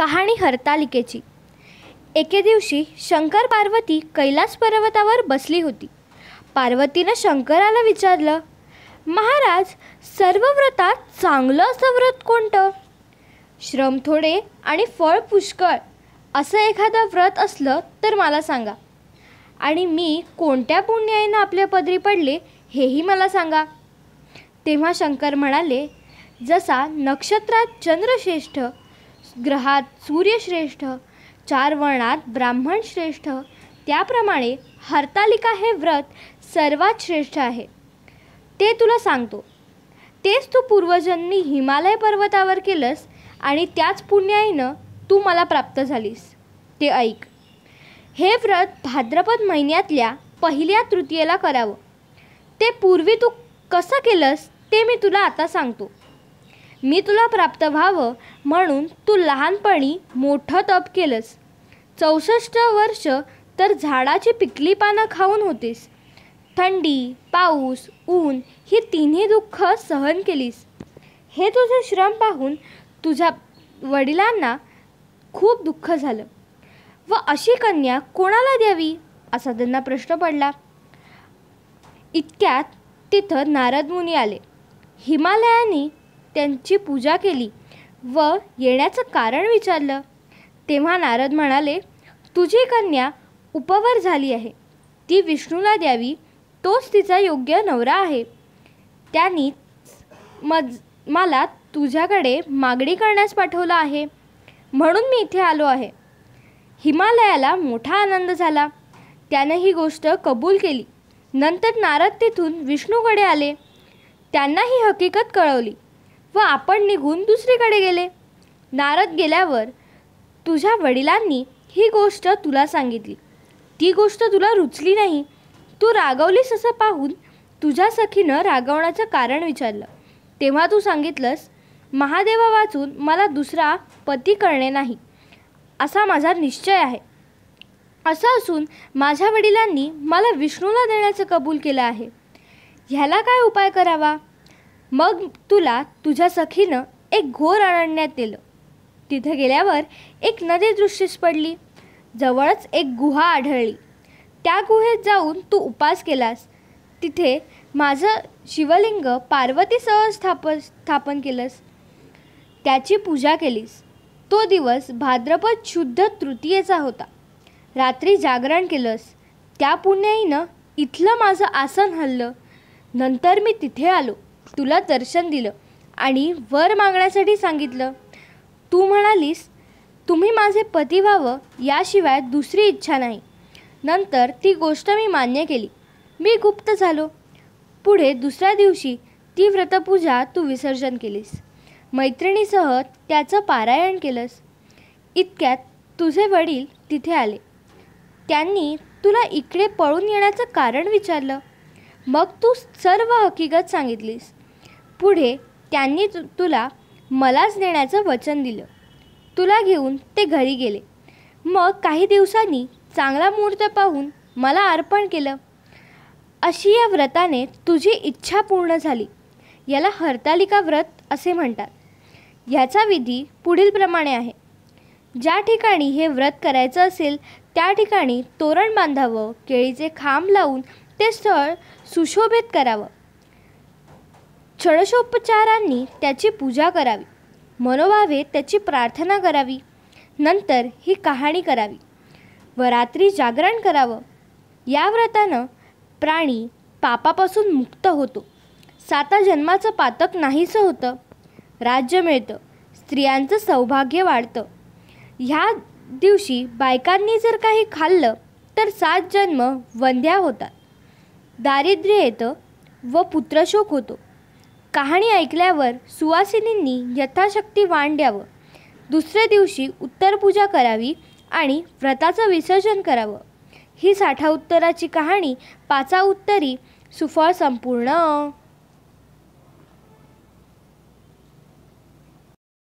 कहाणी हरतालिकेची एके दिवशी शंकर पार्वती कैलास पर्वतावर बसली होती पार्वतीनं शंकराला विचारलं महाराज सर्व व्रतात चांगलं असं व्रत कोणतं श्रम थोडे आणि फळ पुष्कळ असं एखादं व्रत असलं तर मला सांगा आणि मी कोणत्या पुण्याईनं आपल्या पदरी पडले हेही मला सांगा तेव्हा शंकर म्हणाले जसा नक्षत्रात चंद्रश्रेष्ठ ग्रहात सूर्यश्रेष्ठ चार वर्णात ब्राह्मण श्रेष्ठ त्याप्रमाणे हरतालिका हे व्रत सर्वात श्रेष्ठ आहे ते तुला सांगतो तेच तू पूर्वजांनी हिमालय पर्वतावर केलंस आणि त्याच पुण्याईनं तू मला प्राप्त झालीस ते ऐक हे व्रत भाद्रपद महिन्यातल्या पहिल्या तृतीयेला करावं ते पूर्वी तू कसं केलंस ते मी तुला आता सांगतो मी तुला प्राप्त व्हावं म्हणून तू लहानपणी मोठं तप केलंस चौसष्ट वर्ष तर झाडाची पिकली पानं खाऊन होतीस थंडी पाऊस ऊन ही तिन्ही दुःख सहन केलीस हे तुझे श्रम पाहून तुझ्या वडिलांना खूप दुःख झालं व अशी कन्या कोणाला द्यावी असा त्यांना प्रश्न पडला इतक्यात तिथं नारद मुनी आले हिमालयाने त्यांची पूजा केली व येण्याचं कारण विचारलं तेव्हा नारद म्हणाले तुझी कन्या उपवर झाली आहे ती विष्णूला द्यावी तोच तिचा योग्य नवरा आहे त्यांनी मज मला तुझ्याकडे मागणी करण्यास पाठवलं आहे म्हणून मी इथे आलो आहे हिमालयाला मोठा आनंद झाला त्याने ही गोष्ट कबूल केली नंतर नारद तिथून विष्णूकडे आले त्यांना ही हकीकत कळवली व आपण निघून दुसरीकडे गेले नारद गेल्यावर तुझ्या वडिलांनी ही गोष्ट तुला सांगितली ती गोष्ट तुला रुचली नाही तू रागवलीस असं पाहून तुझ्या सखीनं रागवण्याचं कारण विचारलं तेव्हा तू सांगितलंस महादेवा वाचून मला दुसरा पती करणे नाही असा माझा निश्चय आहे असं असून माझ्या वडिलांनी मला विष्णूला देण्याचं कबूल केलं आहे ह्याला काय उपाय करावा मग तुला तुझ्या सखीनं एक घोर अरण्यात नेलं तिथे गेल्यावर एक नदी दृष्टीस पडली जवळच एक गुहा आढळली त्या गुहेत जाऊन तू उपास केलास तिथे माझं शिवलिंग पार्वतीसह स्थाप स्थापन केलंस त्याची पूजा केलीस तो दिवस भाद्रपद शुद्ध तृतीयेचा होता रात्री जागरण केलंस त्या पुण्याईनं इथलं माझं आसन हल्लं नंतर मी तिथे आलो तुला दर्शन दिलं आणि वर मागण्यासाठी सांगितलं तू म्हणालीस तुम्ही माझे पती व्हावं याशिवाय दुसरी इच्छा नाही नंतर ती गोष्ट मी मान्य केली मी गुप्त झालो पुढे दुसऱ्या दिवशी ती व्रतपूजा तू विसर्जन केलीस मैत्रिणीसह त्याचं पारायण केलंस इतक्यात तुझे वडील तिथे आले त्यांनी तुला इकडे पळून येण्याचं कारण विचारलं मग तू सर्व हकीकत सांगितलीस पुढे त्यांनी तु तुला मलाच देण्याचं वचन दिलं तुला घेऊन ते घरी गेले मग काही दिवसांनी चांगला मुहूर्त पाहून मला अर्पण केलं अशी या व्रताने तुझी इच्छा पूर्ण झाली याला हरतालिका व्रत असे म्हणतात याचा विधी पुढीलप्रमाणे आहे ज्या ठिकाणी हे व्रत करायचं असेल त्या ठिकाणी तोरण बांधावं केळीचे खांब लावून ते स्थळ सुशोभित करावं छडशोपचारांनी त्याची पूजा करावी मनोभावे त्याची प्रार्थना करावी नंतर ही कहाणी करावी व रात्री जागरण करावं या व्रतानं प्राणी पापापासून मुक्त होतो साता जन्माचं पातक नाहीसं होतं राज्य मिळतं स्त्रियांचं सौभाग्य वाढतं ह्या दिवशी बायकांनी जर काही खाल्लं तर सात जन्म वंध्या होतात दारिद्र्य येतं व पुत्रशोक होतो कहाणी ऐकल्यावर सुवासिनींनी यथाशक्ती वाण द्यावं दुसऱ्या दिवशी उत्तरपूजा करावी आणि व्रताचं विसर्जन करावं ही साठा उत्तराची कहाणी पाचा उत्तरी सुफळ संपूर्ण